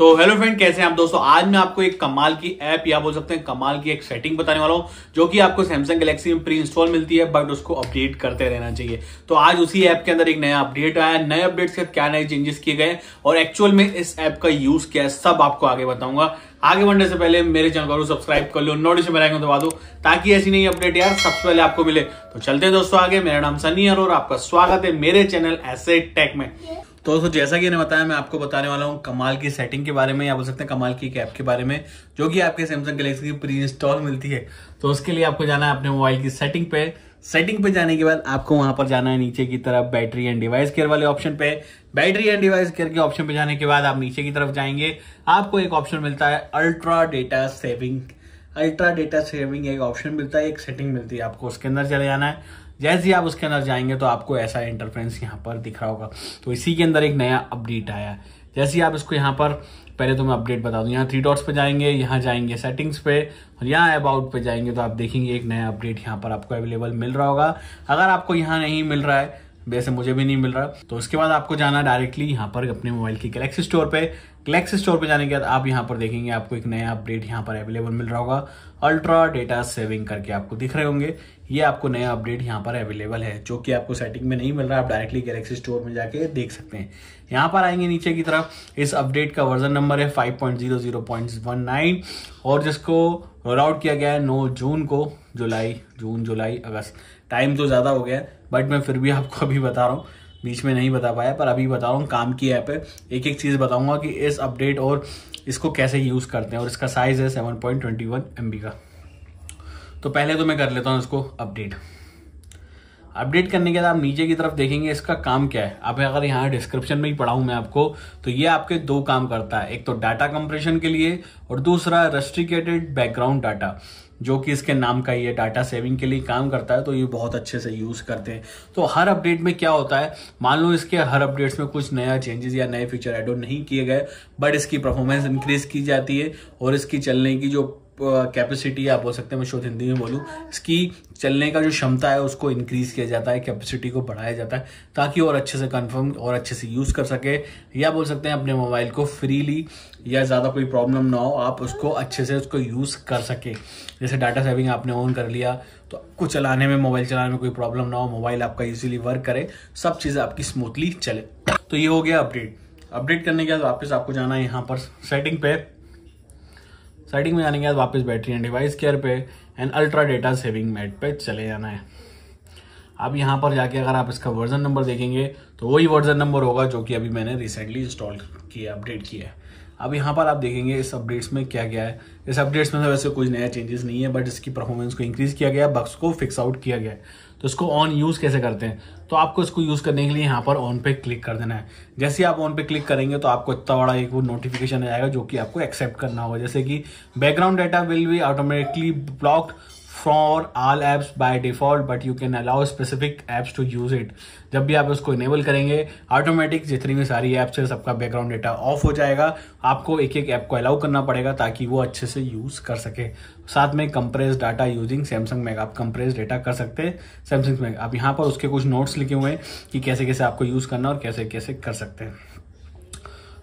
तो hello friend कैसे हैं आप दोस्तों आज मैं आपको एक कमाल की ऐप या बोल सकते हैं कमाल की एक सेटिंग बताने वाला हूं जो कि आपको सैमसंग गैलेक्सी में प्री इंस्टॉल मिलती है बट उसको अपडेट करते रहना चाहिए तो आज उसी ऐप के अंदर एक नया अपडेट आया नए अपडेट के क्या नए चेंजेस किए गए और एक्चुअल में इस ऐप का यूज क्या है सब आपको आगे बताऊंगा आगे बढ़ने से पहले मेरे चैनल को सब्सक्राइब कर लो नोटिफिकेशन बेल आइकन दबा दो ताकि ऐसी नई अपडेट यार सबसे पहले आपको मिले तो चलते हैं दोस्तों आगे मेरा नाम सनी और आपका स्वागत है मेरे चैनल ऐसे टेक में तो दोस्तों जैसा कि मैंने बताया मैं आपको बताने वाला हूँ कमाल की सेटिंग के बारे में या बोल सकते हैं कमाल की कैप के बारे में जो कि आपके सैमसंग गलेक्सी की प्री इंस्टॉल मिलती है तो उसके लिए आपको जाना है अपने मोबाइल की सेटिंग पे सेटिंग पे जाने के बाद आपको वहां पर जाना है नीचे की तरफ बैटरी एंड डिवाइस केयर वाले ऑप्शन पे बैटरी एंड डिवाइस केयर के ऑप्शन पे जाने के बाद आप नीचे की तरफ जाएंगे आपको एक ऑप्शन मिलता है ultra data saving ultra data saving एक ऑप्शन मिलता है एक सेटिंग मिलती है आपको उसके अंदर चले जाना है जैसे ही आप उसके अंदर जाएंगे तो आपको ऐसा इंटरफेरेंस यहाँ पर दिख रहा होगा तो इसी के अंदर एक नया अपडेट आया जैसे ही आप इसको यहाँ पर पहले तो मैं अपडेट बता दूँ यहाँ थ्री डॉट्स पे जाएंगे यहाँ जाएंगे सेटिंग्स पे और यहाँ अबाउट पे जाएंगे तो आप देखेंगे एक नया अपडेट यहाँ पर आपको अवेलेबल मिल रहा होगा अगर आपको यहाँ नहीं मिल रहा है वैसे मुझे भी नहीं मिल रहा तो उसके बाद आपको जाना डायरेक्टली यहाँ पर अपने मोबाइल की गलेक्सी स्टोर पे गलेक्सी स्टोर पे जाने के बाद आप यहाँ पर देखेंगे आपको एक नया अपडेट यहाँ पर अवेलेबल मिल रहा होगा अल्ट्रा डेटा सेविंग करके आपको दिख रहे होंगे ये आपको नया अपडेट यहाँ पर अवेलेबल है जो कि आपको सेटिंग में नहीं मिल रहा आप डायरेक्टली गैलेक्सी स्टोर में जाके देख सकते हैं यहाँ पर आएंगे नीचे की तरफ इस अपडेट का वर्जन नंबर है 5.00.19 और जिसको रोल आउट किया गया है नौ जून को जुलाई जून जुलाई अगस्त टाइम तो ज़्यादा हो गया है बट मैं फिर भी आपको अभी बता रहा हूँ बीच में नहीं बता पाया पर अभी बता रहा हूँ काम की ऐप है एक एक चीज़ बताऊँगा कि इस अपडेट और इसको कैसे यूज़ करते हैं और इसका साइज़ है seven point twenty one M B का तो पहले तो मैं कर लेता हूँ इसको अपडेट अपडेट करने के बाद आप नीचे की तरफ देखेंगे इसका काम क्या है आप अगर यहाँ डिस्क्रिप्शन में ही पढ़ाऊँ मैं आपको तो ये आपके दो काम करता है एक तो डाटा कंप्रेशन के लिए और दूसरा रेस्ट्रिकेटेड बैकग्राउंड डाटा जो कि इसके नाम का ही है डाटा सेविंग के लिए काम करता है तो ये बहुत अच्छे से यूज करते हैं तो हर अपडेट में क्या होता है मान लो इसके हर अपडेट्स में कुछ नया चेंजेस या नए फीचर एड नहीं किए गए बट इसकी परफॉर्मेंस इंक्रीज की जाती है और इसकी चलने की जो कैपेसिटी आप बोल सकते हैं मैं शुद्ध हिंदी में बोलूँ इसकी चलने का जो क्षमता है उसको इंक्रीज़ किया जाता है कैपेसिटी को बढ़ाया जाता है ताकि और अच्छे से कंफर्म और अच्छे से यूज़ कर सके या बोल सकते हैं अपने मोबाइल को फ्रीली या ज़्यादा कोई प्रॉब्लम ना हो आप उसको अच्छे से उसको यूज़ कर सके जैसे डाटा सेविंग आपने ऑन कर लिया तो आपको चलाने में मोबाइल चलाने में कोई प्रॉब्लम ना हो मोबाइल आपका ईजिली वर्क करे सब चीज़ें आपकी स्मूथली चले तो ये हो गया अपडेट अपडेट करने के बाद वापस आपको जाना है यहाँ पर सेटिंग पे सेटिंग में जाने के बाद वापस बैटरी एंड डिवाइस केयर पे एंड अल्ट्रा डेटा सेविंग मेट पे चले जाना है अब यहाँ पर जाके अगर आप इसका वर्जन नंबर देखेंगे तो वही वर्जन नंबर होगा जो कि अभी मैंने रिसेंटली इंस्टॉल किया अपडेट किया है अब यहाँ पर आप देखेंगे इस अपडेट्स में क्या क्या है इस अपडेट्स में तो वैसे कुछ नया चेंजेस नहीं है बट इसकी परफॉर्मेंस को इंक्रीज़ किया गया बक्स को फिक्स आउट किया गया है तो इसको ऑन यूज कैसे करते हैं तो आपको इसको यूज करने के लिए यहाँ पर ऑन पे क्लिक कर देना है जैसे आप ऑन पे क्लिक करेंगे तो आपको इतना बड़ा एक वो नोटिफिकेशन आएगा जो कि आपको एक्सेप्ट करना होगा जैसे कि background data will be automatically blocked for all apps by default but you can allow specific apps to use it जब भी आप उसको इनेबल करेंगे ऑटोमेटिक जितनी भी सारी ऐप्स है सबका बैकग्राउंड डेटा ऑफ हो जाएगा आपको एक एक ऐप को अलाउ करना पड़ेगा ताकि वो अच्छे से यूज कर सके साथ में कंप्रेस डाटा यूजिंग सैमसंग मैग आप कंप्रेस डेटा कर सकते हैं सैमसंग मैग आप यहाँ पर उसके कुछ नोट्स लिखे हुए हैं कि कैसे कैसे आपको यूज करना और कैसे कैसे कर सकते हैं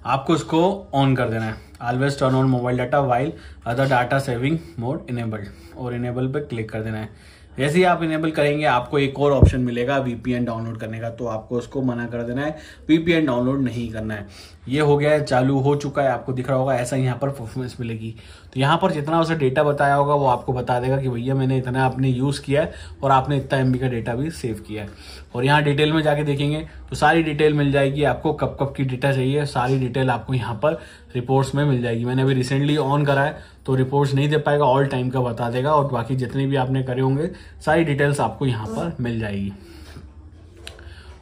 आपको उसको ऑन कर देना है always turn on mobile data while other data saving mode enabled और इनेबल पर क्लिक कर देना है जैसे ही आप इनेबल करेंगे आपको एक और ऑप्शन मिलेगा वीपीएन डाउनलोड करने का तो आपको उसको मना कर देना है वीपीएन डाउनलोड नहीं करना है ये हो गया है चालू हो चुका है आपको दिख रहा होगा ऐसा यहाँ पर परफॉर्मेंस मिलेगी तो यहाँ पर जितना उसे डेटा बताया होगा वो आपको बता देगा कि भैया मैंने इतना आपने यूज़ किया है और आपने इतना एम का डेटा भी सेव किया है और यहाँ डिटेल में जाके देखेंगे तो सारी डिटेल मिल जाएगी आपको कब कब की डेटा चाहिए सारी डिटेल आपको यहाँ पर रिपोर्ट्स में मिल जाएगी मैंने अभी रिसेंटली ऑन करा है तो रिपोर्ट्स नहीं दे पाएगा ऑल टाइम का बता देगा और बाकी जितने भी आपने करे होंगे सारी डिटेल्स आपको यहाँ पर मिल जाएगी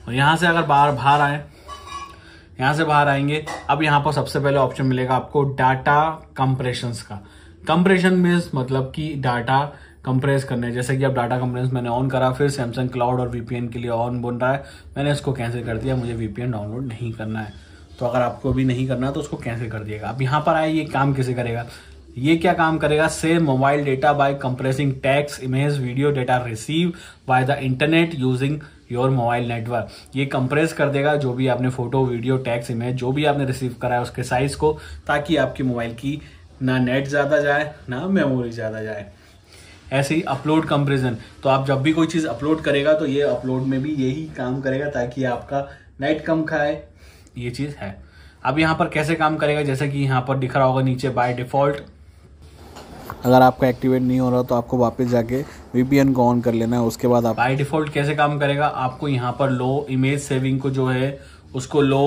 और यहाँ से अगर बाहर बाहर आए यहां से बाहर आएंगे अब यहाँ पर सबसे पहले ऑप्शन मिलेगा आपको डाटा कंप्रेशन का कंप्रेशन मीन्स मतलब कि डाटा कंप्रेस करने जैसे कि अब डाटा कंप्रेस मैंने ऑन करा फिर सैमसंग क्लाउड और वीपीएन के लिए ऑन बोल रहा है मैंने इसको कैंसिल कर दिया मुझे वीपीएन डाउनलोड नहीं करना है तो अगर आपको भी नहीं करना है तो उसको कैंसिल कर दिएगा अब यहाँ पर आए ये काम कैसे करेगा ये क्या काम करेगा save mobile data by compressing text image video data receive by the internet using your mobile network ये कंप्रेस कर देगा जो भी आपने फोटो वीडियो टैक्स इमेज जो भी आपने रिसीव करा है उसके साइज को ताकि आपके मोबाइल की ना नेट ज़्यादा जाए ना मेमोरी ज़्यादा जाए ऐसे ही अपलोड कंप्रेजन तो आप जब भी कोई चीज़ अपलोड करेगा तो ये अपलोड में भी यही काम करेगा ताकि आपका नेट कम खाए ये चीज़ है अब यहाँ पर कैसे काम करेगा जैसे कि यहाँ पर दिख रहा होगा नीचे बाय डिफॉल्ट अगर आपका एक्टिवेट नहीं हो रहा तो आपको वापस जाके वीपीएन को ऑन कर लेना है उसके बाद आप बाई डिफॉल्ट कैसे काम करेगा आपको यहाँ पर लो इमेज सेविंग को जो है उसको लो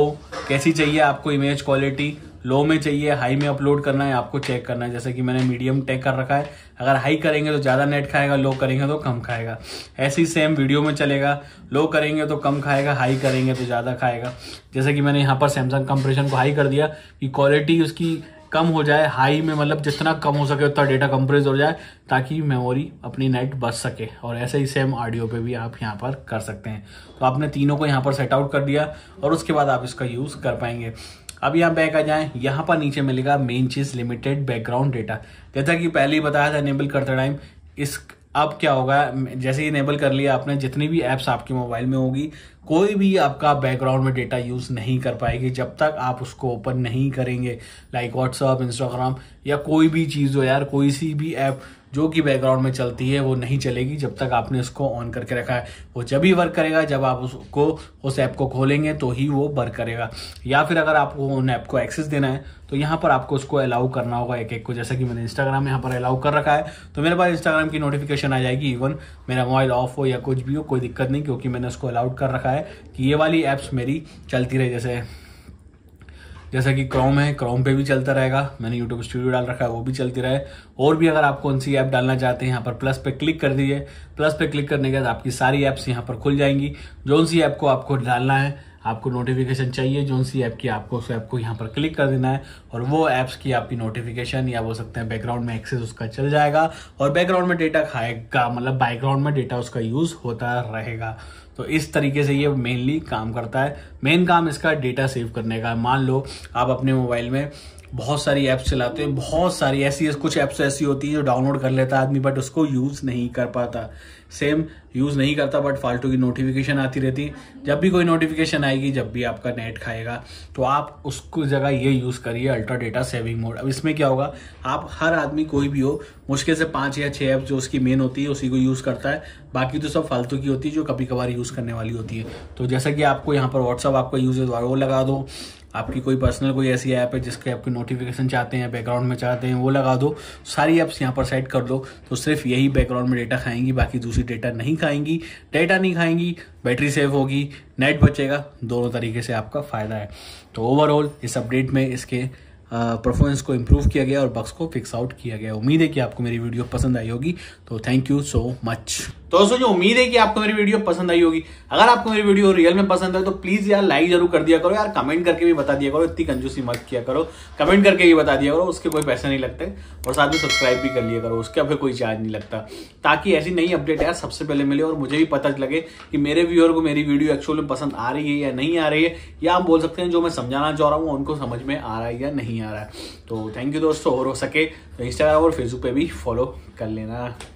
कैसी चाहिए आपको इमेज क्वालिटी लो में चाहिए हाई में अपलोड करना है आपको चेक करना है जैसे कि मैंने मीडियम टेक कर रखा है अगर हाई करेंगे तो ज़्यादा नेट खाएगा लो करेंगे तो कम खाएगा ऐसे ही सेम वीडियो में चलेगा लो करेंगे तो कम खाएगा हाई करेंगे तो ज़्यादा खाएगा जैसे कि मैंने यहाँ पर सैमसंग कंप्रेशन को हाई कर दिया कि क्वालिटी उसकी कम हो जाए हाई में मतलब जितना कम हो सके उतना डेटा कंप्रेस हो जाए ताकि मेमोरी अपनी नेट बच सके और ऐसे ही सेम ऑडियो पे भी आप यहाँ पर कर सकते हैं तो आपने तीनों को यहाँ पर सेट आउट कर दिया और उसके बाद आप इसका यूज़ कर पाएंगे अब यहाँ बैक आ जाए यहाँ पर नीचे मिलेगा मेन चीज़ लिमिटेड बैकग्राउंड डेटा जैसा कि पहले ही बताया था इनेबल करते टाइम इस अब क्या होगा जैसे ही इनेबल कर लिया आपने जितनी भी ऐप्स आपके मोबाइल में होगी कोई भी आपका बैकग्राउंड में डेटा यूज़ नहीं कर पाएगी जब तक आप उसको ओपन नहीं करेंगे लाइक व्हाट्सअप इंस्टाग्राम या कोई भी चीज़ हो यार कोई सी भी ऐप जो कि बैकग्राउंड में चलती है वो नहीं चलेगी जब तक आपने उसको ऑन करके रखा है वो जब ही वर्क करेगा जब आप उसको उस ऐप को खोलेंगे तो ही वो वर्क करेगा या फिर अगर आपको उन ऐप को एक्सेस देना है तो यहाँ पर आपको उसको अलाउ करना होगा एक एक को जैसा कि मैंने इंस्टाग्राम यहाँ पर अलाउ कर रखा है तो मेरे पास इंस्टाग्राम की नोटिफिकेशन आ जाएगी इवन मेरा मोबाइल ऑफ हो या कुछ भी हो कोई दिक्कत नहीं क्योंकि मैंने उसको अलाउड कर रखा है है कि ये वाली एप्स मेरी चलती रहे जैसे जैसा कि क्रोम है क्रोम पे भी चलता रहेगा मैंने यूट्यूब स्टूडियो डाल रखा है वो भी चलती रहे और भी अगर आप कौन सी ऐप डालना चाहते हैं यहाँ पर प्लस पे क्लिक कर दीजिए प्लस पे क्लिक करने के बाद आपकी सारी ऐप्स यहाँ पर खुल जाएंगी जो सी ऐप को आपको डालना है आपको नोटिफिकेशन चाहिए जो सी ऐप की आपको उस ऐप को यहाँ पर क्लिक कर देना है और वो ऐप्स की आपकी नोटिफिकेशन या बोल सकते हैं बैकग्राउंड में एक्सेस उसका चल जाएगा और बैकग्राउंड में डेटा खाएगा मतलब बैकग्राउंड में डेटा उसका यूज़ होता रहेगा तो इस तरीके से ये मेनली काम करता है मेन काम इसका डेटा सेव करने का मान लो आप अपने मोबाइल में बहुत सारी ऐप्स चलाते हैं बहुत सारी ऐसी कुछ ऐप्स ऐसी होती हैं जो डाउनलोड कर लेता है आदमी बट उसको यूज़ नहीं कर पाता सेम यूज़ नहीं करता बट फालतू की नोटिफिकेशन आती रहती जब भी कोई नोटिफिकेशन आएगी जब भी आपका नेट खाएगा तो आप उसको जगह ये यूज़ करिए अल्ट्रा डेटा सेविंग मोड अब इसमें क्या होगा आप हर आदमी कोई भी हो मुश्किल से पाँच या छः ऐप जो उसकी मेन होती है उसी को यूज़ करता है बाकी तो सब फालतू की होती है जो कभी कभार यूज़ करने वाली होती है तो जैसा कि आपको यहाँ पर व्हाट्सअप आपका यूज़ है वो लगा दो आपकी कोई पर्सनल कोई ऐसी ऐप है जिसके आपके नोटिफिकेशन चाहते हैं बैकग्राउंड में चाहते हैं वो लगा दो सारी ऐप्स यहाँ पर सेट कर दो तो सिर्फ यही बैकग्राउंड में डेटा खाएंगी बाकी दूसरी डेटा नहीं खाएंगी डेटा नहीं खाएंगी बैटरी सेव होगी नेट बचेगा दोनों तरीके से आपका फ़ायदा है तो ओवरऑल इस अपडेट में इसके परफॉर्मेंस को इम्प्रूव किया गया और बक्स को फिक्स आउट किया गया उम्मीद है कि आपको मेरी वीडियो पसंद आई होगी तो थैंक यू सो मच तो दोस्तों जो उम्मीद है कि आपको मेरी वीडियो पसंद आई होगी अगर आपको मेरी वीडियो रियल में पसंद है तो प्लीज यार लाइक जरूर कर दिया करो यार कमेंट करके भी बता दिया करो इतनी कंजूसी मत किया करो कमेंट करके भी बता दिया करो उसके कोई पैसे नहीं लगते और साथ में सब्सक्राइब भी कर लिया करो उसके अभी कोई चार्ज नहीं लगता ताकि ऐसी नई अपडेट यार सबसे पहले मिले और मुझे भी पता लगे कि मेरे व्यूअर को मेरी वीडियो एक्चुअल में पसंद आ रही है या नहीं आ रही है या आप बोल सकते हैं जो मैं समझाना चाह रहा हूँ उनको समझ में आ रहा है या नहीं नहीं आ रहा है तो थैंक यू दोस्तों और हो सके तो इंस्टाग्राम और फेसबुक पे भी फॉलो कर लेना